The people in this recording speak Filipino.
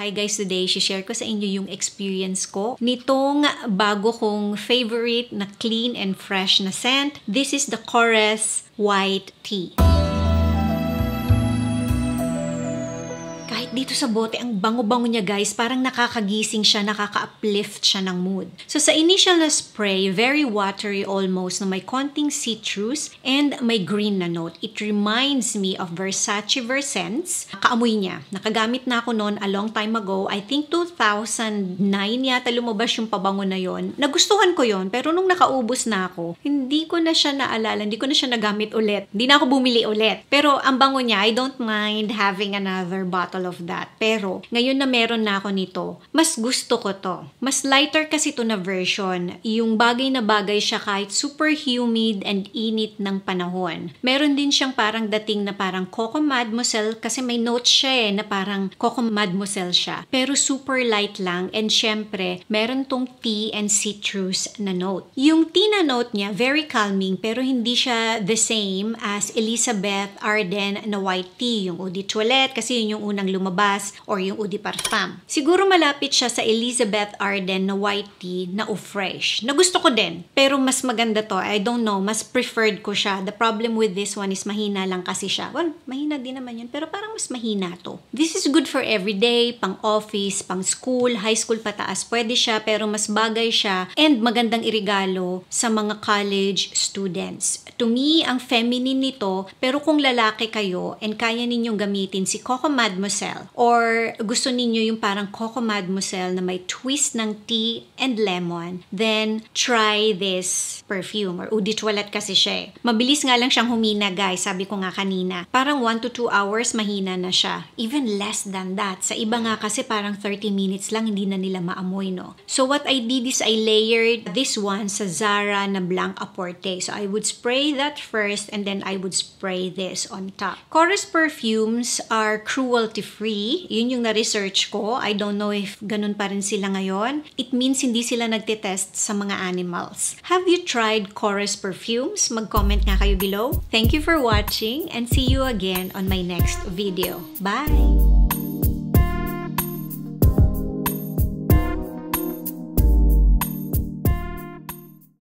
Hi guys, today share ko sa inyo yung experience ko nitong bago kong favorite na clean and fresh na scent. This is the Chorus White Tea. kahit dito sa bote, ang bango-bango niya guys, parang nakakagising siya, nakaka-uplift siya ng mood. So sa initial na spray, very watery almost, na may konting citrus and may green na note. It reminds me of Versace Versens. Kaamoy niya. Nakagamit na ako noon a long time ago. I think 2009 yata lumabas yung pabango na yon. Nagustuhan ko yon pero nung nakaubos na ako, hindi ko na siya naalala, hindi ko na siya nagamit ulit. Hindi na ako bumili ulit. Pero ang bango niya, I don't mind having another bottle of of that. Pero, ngayon na meron na ako nito, mas gusto ko to. Mas lighter kasi to na version. Yung bagay na bagay siya kahit super humid and init ng panahon. Meron din siyang parang dating na parang Coco Mademoiselle kasi may notes siya eh, na parang Coco Mademoiselle siya. Pero super light lang and syempre, meron tong tea and citrus na note. Yung tea na note niya, very calming pero hindi siya the same as Elizabeth Arden na white tea. Yung Eau de Toilette kasi yun yung unang lumabas lumabas or yung Eau de Parfum. Siguro malapit siya sa Elizabeth Arden na white tea na fresh. Na gusto ko din, pero mas maganda to. I don't know, mas preferred ko siya. The problem with this one is mahina lang kasi siya. Well, mahina din naman yun, pero parang mas mahina to. This is good for everyday, pang office, pang school, high school pataas. Pwede siya, pero mas bagay siya and magandang irigalo sa mga college students. To me, ang feminine nito, pero kung lalaki kayo and kaya ninyong gamitin si Coco Mademoiselle Or gusto ninyo yung parang Coco Mademoiselle na may twist ng tea and lemon, then try this perfume or eau de toilette kasi siya eh. Mabilis nga lang siyang humina guys, sabi ko nga kanina. Parang 1 to 2 hours mahina na siya. Even less than that. Sa iba nga kasi parang 30 minutes lang hindi na nila maamoy no. So what I did is I layered this one sa Zara na Blanc Aporte. So I would spray that first and then I would spray this on top. Chorus perfumes are cruelty free free. Yun yung na-research ko. I don't know if ganun pa rin sila ngayon. It means hindi sila nagtetest sa mga animals. Have you tried Chorus perfumes? Mag-comment nga kayo below. Thank you for watching and see you again on my next video. Bye!